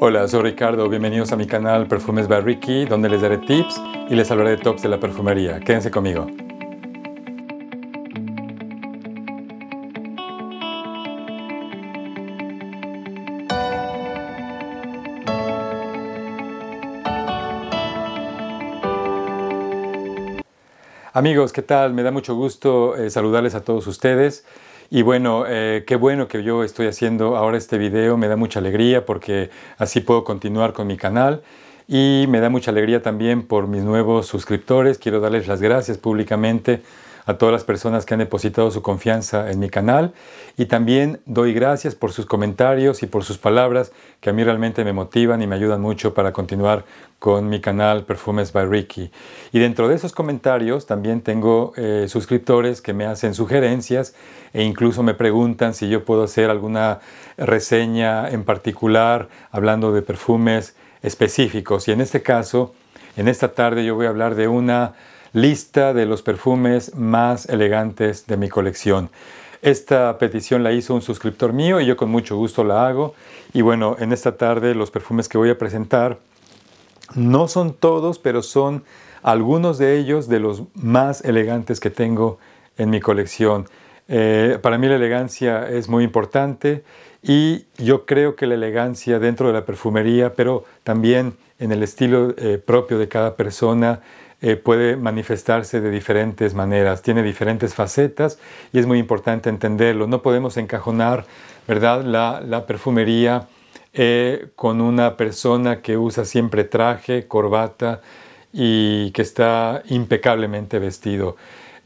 Hola, soy Ricardo, bienvenidos a mi canal Perfumes by Ricky, donde les daré tips y les hablaré de tops de la perfumería. Quédense conmigo. Amigos, ¿qué tal? Me da mucho gusto eh, saludarles a todos ustedes. Y bueno, eh, qué bueno que yo estoy haciendo ahora este video, me da mucha alegría porque así puedo continuar con mi canal y me da mucha alegría también por mis nuevos suscriptores, quiero darles las gracias públicamente a todas las personas que han depositado su confianza en mi canal y también doy gracias por sus comentarios y por sus palabras que a mí realmente me motivan y me ayudan mucho para continuar con mi canal Perfumes by Ricky. Y dentro de esos comentarios también tengo eh, suscriptores que me hacen sugerencias e incluso me preguntan si yo puedo hacer alguna reseña en particular hablando de perfumes específicos. Y en este caso, en esta tarde yo voy a hablar de una lista de los perfumes más elegantes de mi colección. Esta petición la hizo un suscriptor mío y yo con mucho gusto la hago. Y bueno, en esta tarde los perfumes que voy a presentar no son todos, pero son algunos de ellos de los más elegantes que tengo en mi colección. Eh, para mí la elegancia es muy importante y yo creo que la elegancia dentro de la perfumería, pero también en el estilo eh, propio de cada persona, eh, puede manifestarse de diferentes maneras, tiene diferentes facetas y es muy importante entenderlo. No podemos encajonar ¿verdad? La, perfumería eh, con una persona que usa siempre traje, corbata y que está impecablemente vestido.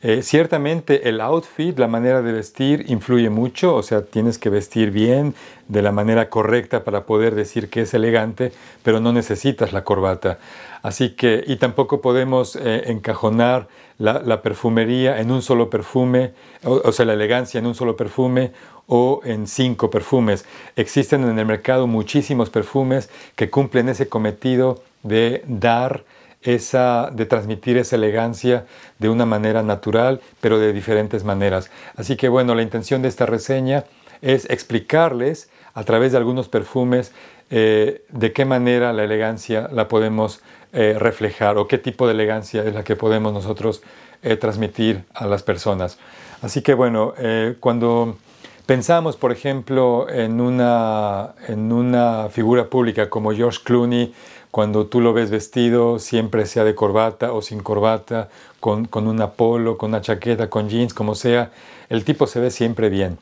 Eh, ciertamente el outfit, la manera de vestir, influye mucho, o sea, tienes que vestir bien, de la manera correcta para poder decir que es elegante, pero no necesitas la corbata. Así que, y tampoco podemos eh, encajonar la, perfumería en un solo perfume, o, o sea, la elegancia en un solo perfume o en cinco perfumes. Existen en el mercado muchísimos perfumes que cumplen ese cometido de dar esa, de transmitir esa elegancia de una manera natural, pero de diferentes maneras. Así que bueno, la intención de esta reseña es explicarles a través de algunos perfumes eh, de qué manera la elegancia la podemos eh, reflejar o qué tipo de elegancia es la que podemos nosotros eh, transmitir a las personas. Así que bueno, cuando pensamos, por ejemplo, en una, en una figura pública como George Clooney, cuando tú lo ves vestido, siempre sea de corbata o sin corbata, con, con un polo, con una chaqueta, con jeans, como sea, el tipo se ve siempre bien.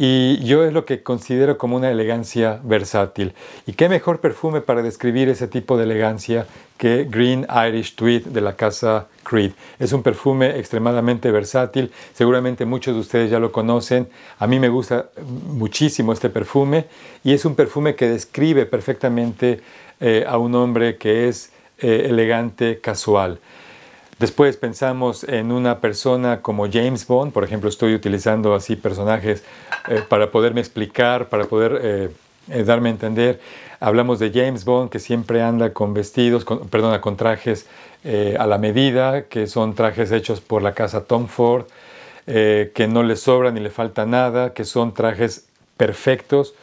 Y yo es lo que considero como una elegancia versátil. ¿Y qué mejor perfume para describir ese tipo de elegancia que Green Irish Tweed de la casa Creed? Es un perfume extremadamente versátil, seguramente muchos de ustedes ya lo conocen. A mí me gusta muchísimo este perfume y es un perfume que describe perfectamente eh, a un hombre que es eh, elegante, casual. Después pensamos en una persona como James Bond, por ejemplo, estoy utilizando así personajes eh, para poderme explicar, para poder eh, eh, darme a entender. Hablamos de James Bond que siempre anda con vestidos, con trajes a la medida, que son trajes hechos por la casa Tom Ford, que no le sobra ni le falta nada, que son trajes perfectos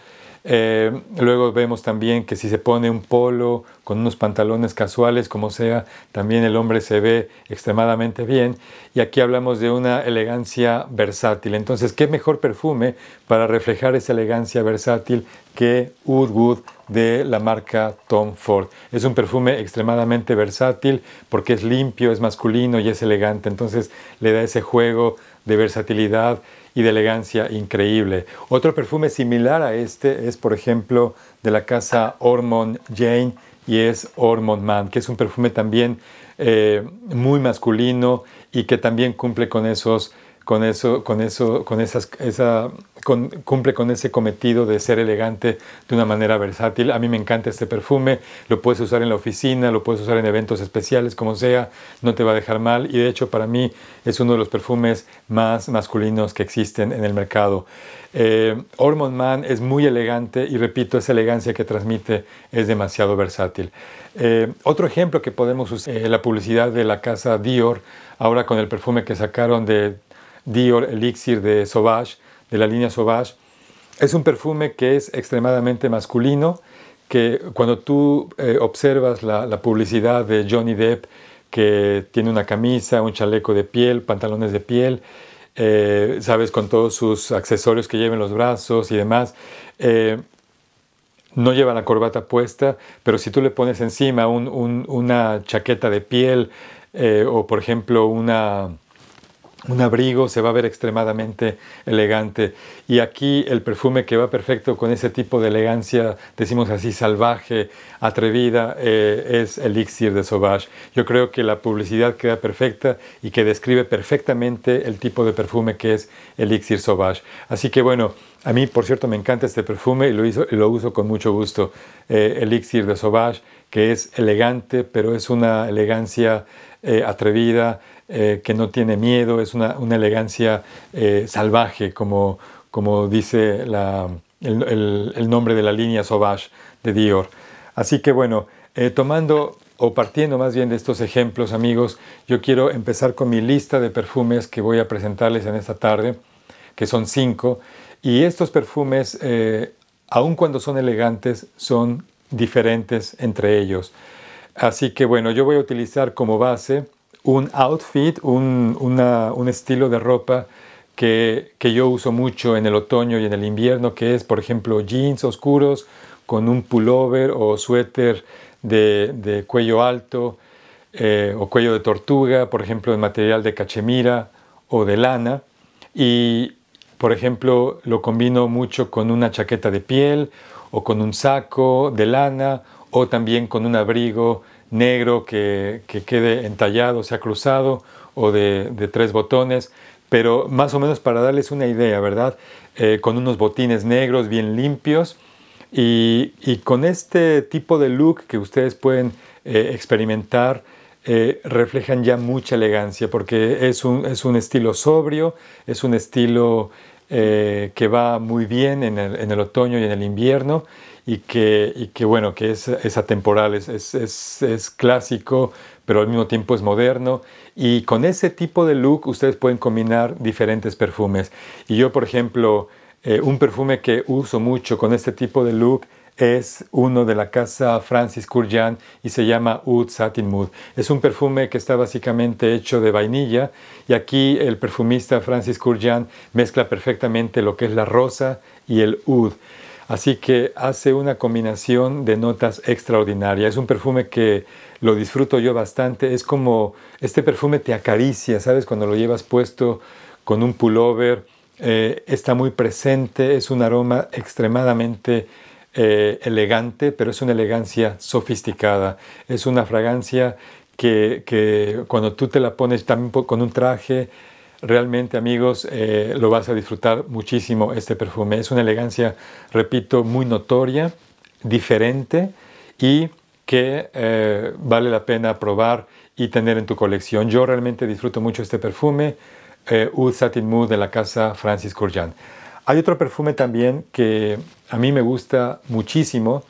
eh, luego vemos también que si se pone un polo con unos pantalones casuales, como sea, también el hombre se ve extremadamente bien. Y aquí hablamos de una elegancia versátil. Entonces, ¿qué mejor perfume para reflejar esa elegancia versátil que Woodwood de la marca Tom Ford? Es un perfume extremadamente versátil porque es limpio, es masculino y es elegante. Entonces, le da ese juego de versatilidad y de elegancia increíble. Otro perfume similar a este es, por ejemplo, de la casa Ormond Jane y es Ormond Man, que es un perfume también eh, muy masculino y que también cumple con esos con eso, con eso, con esas, esa, cumple con ese cometido de ser elegante de una manera versátil. A mí me encanta este perfume, lo puedes usar en la oficina, lo puedes usar en eventos especiales, como sea, no te va a dejar mal y de hecho para mí es uno de los perfumes más masculinos que existen en el mercado. Eh, Hormon Ormond Man es muy elegante y repito, esa elegancia que transmite es demasiado versátil. Eh, otro ejemplo que podemos usar, eh, la publicidad de la casa Dior, ahora con el perfume que sacaron de Dior Elixir de Sauvage, de la línea Sauvage. Es un perfume que es extremadamente masculino, que cuando tú eh, observas la, publicidad de Johnny Depp, que tiene una camisa, un chaleco de piel, pantalones de piel, eh, sabes, con todos sus accesorios que lleva en los brazos y demás, eh, no lleva la corbata puesta, pero si tú le pones encima una chaqueta de piel o, por ejemplo, una un abrigo, se va a ver extremadamente elegante. Y aquí el perfume que va perfecto con ese tipo de elegancia, decimos así, salvaje, atrevida, eh, es Elixir de Sauvage. Yo creo que la publicidad queda perfecta y que describe perfectamente el tipo de perfume que es Elixir Sauvage. Así que bueno, a mí, por cierto, me encanta este perfume y lo, uso con mucho gusto. Eh, Elixir de Sauvage, que es elegante, pero es una elegancia eh, atrevida, eh, que no tiene miedo, es una, elegancia eh, salvaje, como, dice el, el, nombre de la línea Sauvage de Dior. Así que bueno, tomando o partiendo más bien de estos ejemplos, amigos, yo quiero empezar con mi lista de perfumes que voy a presentarles en esta tarde, que son cinco. Y estos perfumes, aun cuando son elegantes, son diferentes entre ellos. Así que bueno, yo voy a utilizar como base un outfit, un, estilo de ropa que, yo uso mucho en el otoño y en el invierno, que es por ejemplo jeans oscuros con un pullover o suéter de, cuello alto eh, o cuello de tortuga, por ejemplo en material de cachemira o de lana. Y por ejemplo lo combino mucho con una chaqueta de piel o con un saco de lana o también con un abrigo negro que, quede entallado, sea cruzado o de, tres botones, pero más o menos para darles una idea, ¿verdad? Eh, con unos botines negros bien limpios y, con este tipo de look que ustedes pueden eh, experimentar, eh, reflejan ya mucha elegancia, porque es un, estilo sobrio, es un estilo que va muy bien en el, otoño y en el invierno, y que, bueno, que es, atemporal, es, clásico, pero al mismo tiempo es moderno. Y con ese tipo de look ustedes pueden combinar diferentes perfumes. Y yo, por ejemplo, eh, un perfume que uso mucho con este tipo de look es uno de la casa Francis Kurjan y se llama Oud Satin Mood. Es un perfume que está básicamente hecho de vainilla y aquí el perfumista Francis Kurjan mezcla perfectamente lo que es la rosa y el oud. Así que hace una combinación de notas extraordinaria. Es un perfume que lo disfruto yo bastante. Es como este perfume te acaricia, ¿sabes? Cuando lo llevas puesto con un pullover, eh, está muy presente. Es un aroma extremadamente eh, elegante, pero es una elegancia sofisticada. Es una fragancia que, que cuando tú te la pones también con un traje, Realmente amigos, eh, lo vas a disfrutar muchísimo este perfume. Es una elegancia, repito, muy notoria, diferente y que eh, vale la pena probar y tener en tu colección. Yo realmente disfruto mucho este perfume, eh, Satin Mood de la casa Francis Courjan. Hay otro perfume también que a mí me gusta muchísimo.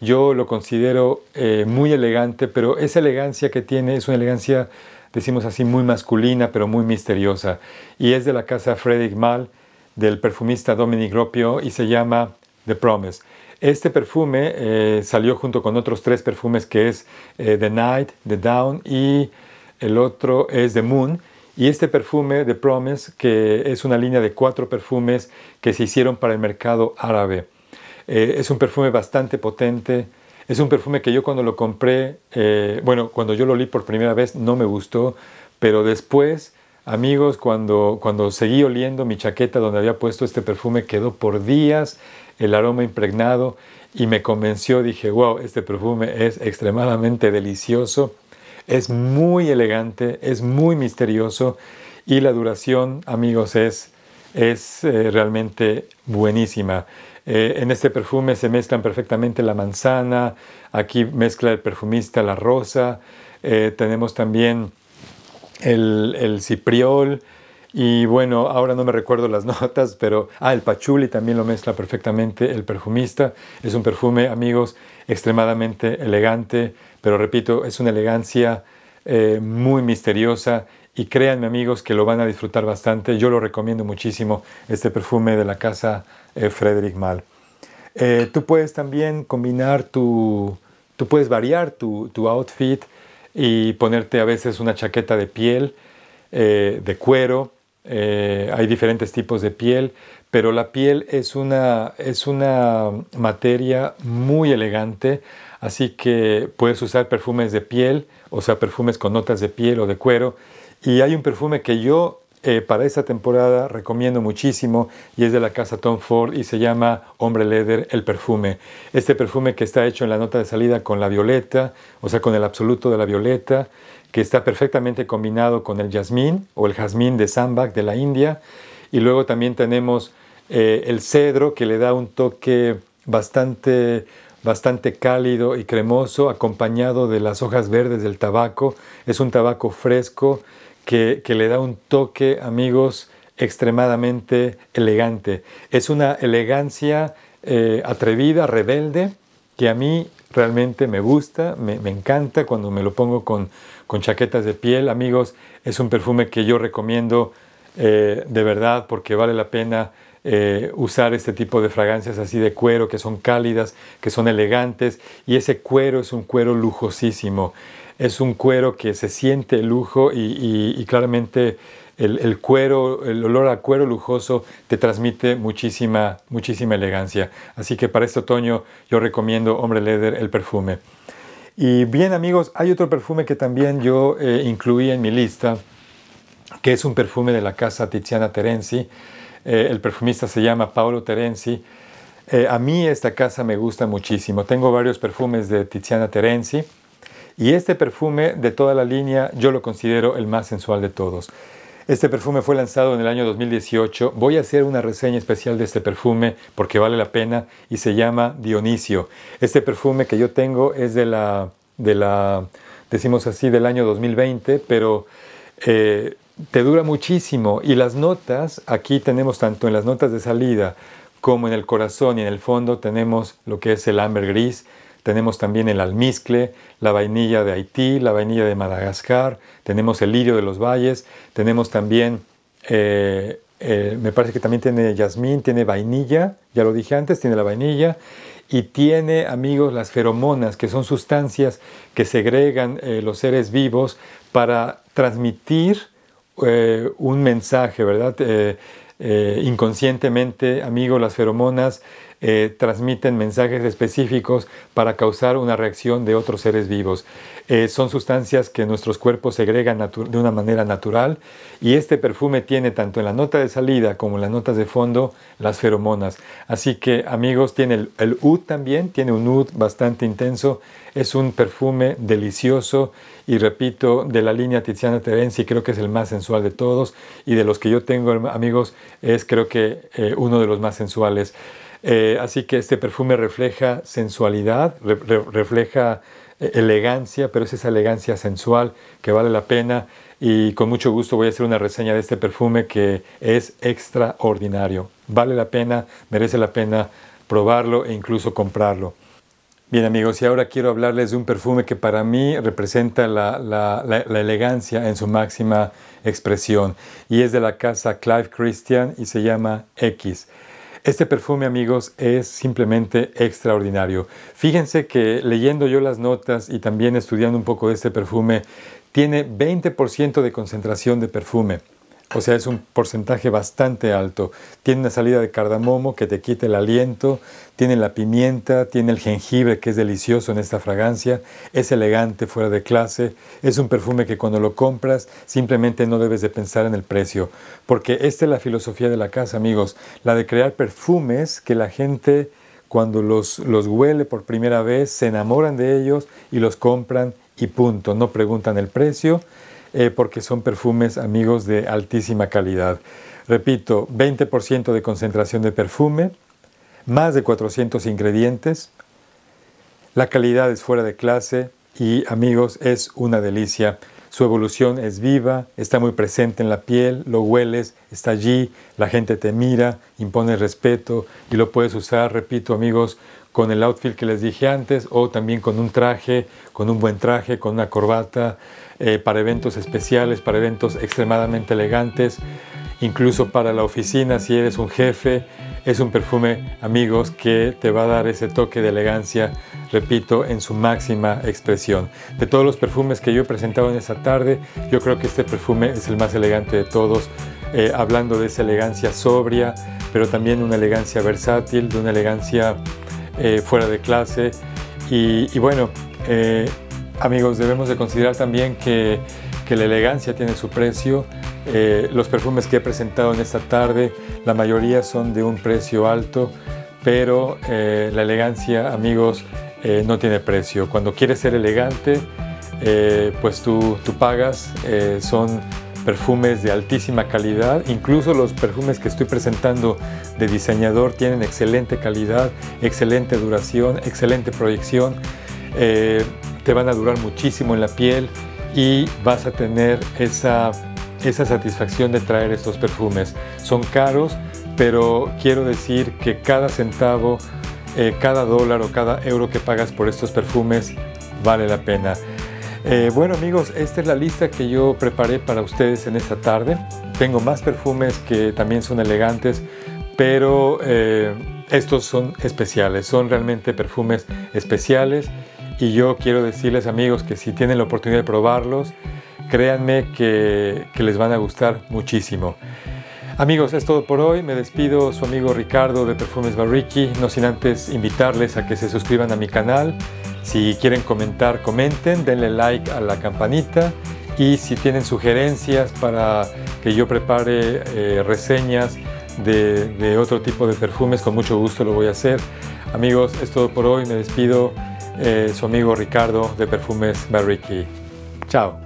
Yo lo considero eh, muy elegante, pero esa elegancia que tiene es una elegancia decimos así, muy masculina, pero muy misteriosa. Y es de la casa Frederick Mal, del perfumista Dominic Ropio, y se llama The Promise. Este perfume eh, salió junto con otros tres perfumes que es eh, The Night, The Down y el otro es The Moon. Y este perfume, The Promise, que es una línea de cuatro perfumes que se hicieron para el mercado árabe. Eh, es un perfume bastante potente, es un perfume que yo cuando lo compré, eh, bueno, cuando yo lo olí por primera vez no me gustó, pero después, amigos, cuando, cuando seguí oliendo mi chaqueta donde había puesto este perfume, quedó por días el aroma impregnado y me convenció, dije, wow, este perfume es extremadamente delicioso, es muy elegante, es muy misterioso y la duración, amigos, es, es eh, realmente buenísima. Eh, en este perfume se mezclan perfectamente la manzana, aquí mezcla el perfumista la rosa, eh, tenemos también el, cipriol y bueno, ahora no me recuerdo las notas, pero ah, el pachuli también lo mezcla perfectamente el perfumista. Es un perfume, amigos, extremadamente elegante, pero repito, es una elegancia eh, muy misteriosa y créanme amigos que lo van a disfrutar bastante. Yo lo recomiendo muchísimo, este perfume de la casa eh, Frederick Mal. Eh, tú puedes también combinar tu, tú puedes variar tu, outfit y ponerte a veces una chaqueta de piel, eh, de cuero. hay diferentes tipos de piel, pero la piel es una, es una materia muy elegante, así que puedes usar perfumes de piel, o sea, perfumes con notas de piel o de cuero y hay un perfume que yo eh, para esta temporada recomiendo muchísimo y es de la casa Tom Ford y se llama Hombre Leather el perfume. Este perfume que está hecho en la nota de salida con la violeta, o sea, con el absoluto de la violeta, que está perfectamente combinado con el jazmín o el jazmín de Sambak de la India. Y luego también tenemos eh, el cedro que le da un toque bastante bastante cálido y cremoso, acompañado de las hojas verdes del tabaco. Es un tabaco fresco que, le da un toque, amigos, extremadamente elegante. Es una elegancia eh, atrevida, rebelde, que a mí realmente me gusta, me, encanta cuando me lo pongo con, chaquetas de piel. Amigos, es un perfume que yo recomiendo eh, de verdad porque vale la pena eh, usar este tipo de fragancias así de cuero que son cálidas, que son elegantes y ese cuero es un cuero lujosísimo es un cuero que se siente lujo y, claramente el, cuero, el olor a cuero lujoso te transmite muchísima, muchísima elegancia. Así que para este otoño yo recomiendo Hombre Leather el perfume. Y bien amigos, hay otro perfume que también yo eh, incluí en mi lista, que es un perfume de la casa Tiziana Terenzi. Eh, el perfumista se llama Paolo Terenzi. Eh, a mí esta casa me gusta muchísimo. Tengo varios perfumes de Tiziana Terenzi. Y este perfume de toda la línea yo lo considero el más sensual de todos. Este perfume fue lanzado en el año 2018. Voy a hacer una reseña especial de este perfume porque vale la pena y se llama Dionisio. Este perfume que yo tengo es de la, de la decimos así, del año 2020, pero eh, te dura muchísimo. Y las notas, aquí tenemos tanto en las notas de salida como en el corazón y en el fondo tenemos lo que es el amber gris, tenemos también el almizcle, la vainilla de Haití, la vainilla de Madagascar, tenemos el lirio de los valles, tenemos también, eh, eh, me parece que también tiene yasmín, tiene vainilla, ya lo dije antes, tiene la vainilla, y tiene, amigos, las feromonas, que son sustancias que segregan eh, los seres vivos para transmitir un mensaje, ¿verdad? inconscientemente, amigos, las feromonas eh, transmiten mensajes específicos para causar una reacción de otros seres vivos. Eh, son sustancias que nuestros cuerpos segregan de una manera natural y este perfume tiene tanto en la nota de salida como en las notas de fondo las feromonas. Así que amigos, tiene el, UD también, tiene un UD bastante intenso, es un perfume delicioso y repito, de la línea Tiziana Terenzi creo que es el más sensual de todos y de los que yo tengo amigos es creo que eh, uno de los más sensuales. Eh, así que este perfume refleja sensualidad, refleja eh, elegancia, pero es esa elegancia sensual que vale la pena y con mucho gusto voy a hacer una reseña de este perfume que es extraordinario. Vale la pena, merece la pena probarlo e incluso comprarlo. Bien amigos, y ahora quiero hablarles de un perfume que para mí representa la, elegancia en su máxima expresión y es de la casa Clive Christian y se llama X. Este perfume, amigos, es simplemente extraordinario. Fíjense que leyendo yo las notas y también estudiando un poco de este perfume, tiene 20% de concentración de perfume. O sea, es un porcentaje bastante alto. Tiene una salida de cardamomo que te quita el aliento, tiene la pimienta, tiene el jengibre que es delicioso en esta fragancia, es elegante, fuera de clase, es un perfume que cuando lo compras simplemente no debes de pensar en el precio, porque esta es la filosofía de la casa, amigos, la de crear perfumes que la gente cuando los, los huele por primera vez se enamoran de ellos y los compran y punto, no preguntan el precio eh, porque son perfumes amigos de altísima calidad. Repito, 20% de concentración de perfume, más de 400 ingredientes, la calidad es fuera de clase y amigos es una delicia su evolución es viva, está muy presente en la piel, lo hueles, está allí, la gente te mira, impone respeto y lo puedes usar, repito amigos, con el outfit que les dije antes o también con un traje, con un buen traje, con una corbata, eh, para eventos especiales, para eventos extremadamente elegantes incluso para la oficina si eres un jefe, es un perfume, amigos, que te va a dar ese toque de elegancia, repito, en su máxima expresión. De todos los perfumes que yo he presentado en esta tarde, yo creo que este perfume es el más elegante de todos, eh, hablando de esa elegancia sobria, pero también una elegancia versátil, de una elegancia eh, fuera de clase. Y, bueno, eh, amigos, debemos de considerar también que la elegancia tiene su precio, eh, los perfumes que he presentado en esta tarde, la mayoría son de un precio alto, pero eh, la elegancia, amigos, eh, no tiene precio. Cuando quieres ser elegante, pues tú pagas, son perfumes de altísima calidad, incluso los perfumes que estoy presentando de diseñador tienen excelente calidad, excelente duración, excelente proyección, te van a durar muchísimo en la piel y vas a tener esa esa satisfacción de traer estos perfumes. Son caros, pero quiero decir que cada centavo, eh, cada dólar o cada euro que pagas por estos perfumes vale la pena. Eh, bueno amigos, esta es la lista que yo preparé para ustedes en esta tarde. Tengo más perfumes que también son elegantes, pero eh, estos son especiales, son realmente perfumes especiales y yo quiero decirles amigos que si tienen la oportunidad de probarlos, Créanme que, les van a gustar muchísimo. Amigos, es todo por hoy. Me despido su amigo Ricardo de Perfumes Barriqui, no sin antes invitarles a que se suscriban a mi canal. Si quieren comentar, comenten, denle like a la campanita y si tienen sugerencias para que yo prepare eh, reseñas de, otro tipo de perfumes, con mucho gusto lo voy a hacer. Amigos, es todo por hoy. Me despido eh, su amigo Ricardo de Perfumes Barriqui. Chao.